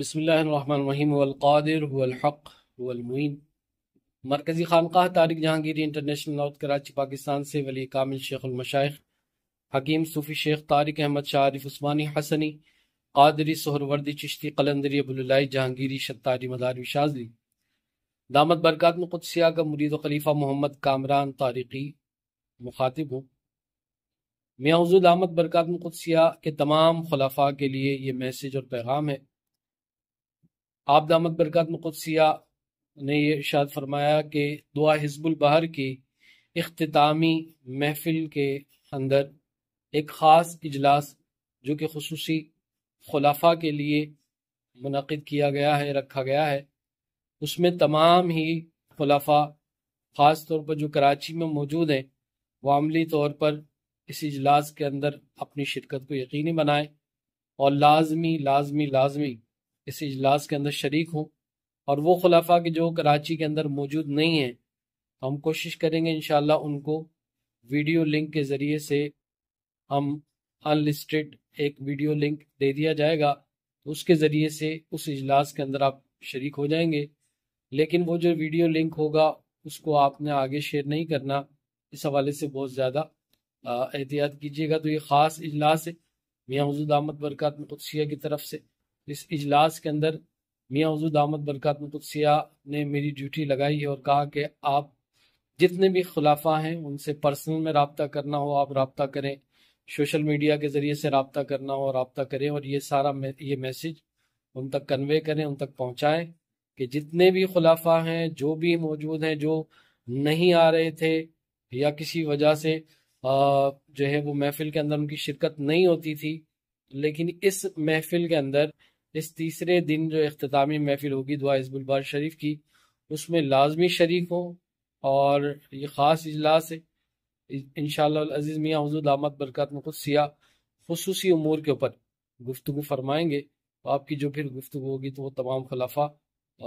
बसमिल्लाक़ादिरक़ुलमीन मरकज़ी ख़ानक़ाह Tariq Jahangir international north Karachi Pakistan से वली कामिल शेखुलमशाइ हकीम सूफ़ी शेख तारिक अहमद शारिफ उस्मानी हसनी कादरी सहरवर्दी चिश्ती कलंदरी अबुल्लाई जहांगीरी शतारी मदारवी शाजली दामद बरकत में खुदसिया का मुरीद खलीफा मोहम्मद कामरान तारिकी मुखातिब हूँ मैं हजूल दामद बरकत में खुदसिया के तमाम खलाफा के लिए ये मैसेज और पैगाम है आप दामद बरकत मुकदसिया ने यह इशाद फरमाया कि दुआ हिजबुल बहर की अख्तामी महफिल के अंदर एक ख़ास इजलास जो कि खसूस खुलाफा के लिए मुनद किया गया है रखा गया है उसमें तमाम ही खुलाफा ख़ास तौर पर जो कराची में मौजूद हैं वो अमली तौर पर इस इजलास के अंदर अपनी शिरकत को यकीनी बनाएं और लाजमी लाजमी लाजमी इस इजलास के अंदर शरीक हूँ और वो खुलाफा के जो कराची के अंदर मौजूद नहीं हैं तो हम कोशिश करेंगे इन उनको वीडियो लिंक के ज़रिए से हम अनलिस्टेड एक वीडियो लिंक दे दिया जाएगा तो उसके ज़रिए से उस इजलास के अंदर आप शरीक हो जाएंगे लेकिन वो जो वीडियो लिंक होगा उसको आपने आगे शेयर नहीं करना इस हवाले से बहुत ज़्यादा एहतियात कीजिएगा तो ये ख़ास इजलास है मियाँ हजूद अहमद बरकत मुखदसिया की तरफ से इस इजलास के अंदर मियाँ हजूद दामद बरकत मतसिया ने मेरी ड्यूटी लगाई है और कहा कि आप जितने भी खुलाफा हैं उनसे पर्सनल में रबता करना हो आप रबता करें सोशल मीडिया के ज़रिए से रबता करना हो रबता करें और ये सारा ये मैसेज उन तक कन्वे करें उन तक पहुँचाएं कि जितने भी खुलाफा हैं जो भी मौजूद हैं जो नहीं आ रहे थे या किसी वजह से जो है वो महफिल के अंदर उनकी शिरकत नहीं होती थी लेकिन इस महफिल के अंदर इस तीसरे दिन जो अख्तामी महफिल होगी दुआ हिजबुलबार शरीफ की उसमें लाजमी शरीक हों और ये ख़ास इजलास है इन शज़ीज़ मियाँ हजूद आमद बरकत मुखसिया खसूस अमूर के ऊपर गुफ्तु फरमाएँगे तो आपकी जो फिर गुफ्तु होगी तो वो तमाम खलफा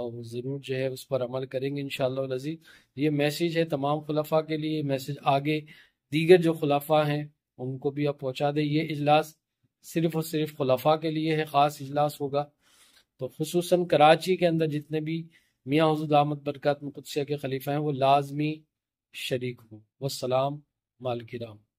और ज़रूर जो है उस पर अमल करेंगे इन अजीज़ ये मैसेज है तमाम खलफा के लिए मैसेज आगे दीगर जो खलाफा हैं उनको भी आप पहुँचा दें ये इजलास सिर्फ और सिर्फ खुलाफा के लिए है ख़ास इजलास होगा तो खसूस कराची के अंदर जितने भी मियाँ हजूद अहमद बरकत मुकदसिया के खलीफा हैं वो लाजमी शरीक हों वसलाम राम